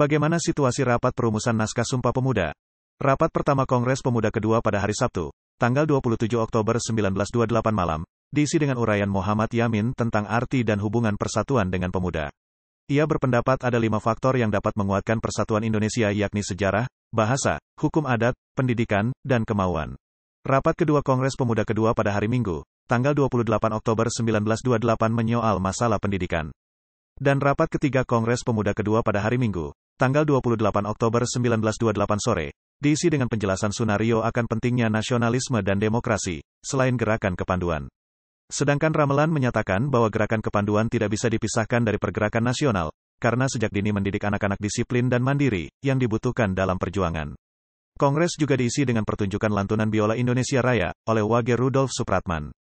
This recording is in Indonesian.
Bagaimana situasi rapat perumusan naskah Sumpah Pemuda? Rapat pertama Kongres Pemuda kedua pada hari Sabtu, tanggal 27 Oktober 1928 malam, diisi dengan uraian Muhammad Yamin tentang arti dan hubungan persatuan dengan pemuda. Ia berpendapat ada lima faktor yang dapat menguatkan persatuan Indonesia yakni sejarah, bahasa, hukum adat, pendidikan, dan kemauan. Rapat kedua Kongres Pemuda kedua pada hari Minggu, tanggal 28 Oktober 1928 menyoal masalah pendidikan. Dan rapat ketiga Kongres Pemuda kedua pada hari Minggu, tanggal 28 Oktober 1928 sore, diisi dengan penjelasan Sunario akan pentingnya nasionalisme dan demokrasi, selain gerakan kepanduan. Sedangkan Ramelan menyatakan bahwa gerakan kepanduan tidak bisa dipisahkan dari pergerakan nasional, karena sejak dini mendidik anak-anak disiplin dan mandiri, yang dibutuhkan dalam perjuangan. Kongres juga diisi dengan pertunjukan lantunan biola Indonesia Raya, oleh Wage Rudolf Supratman.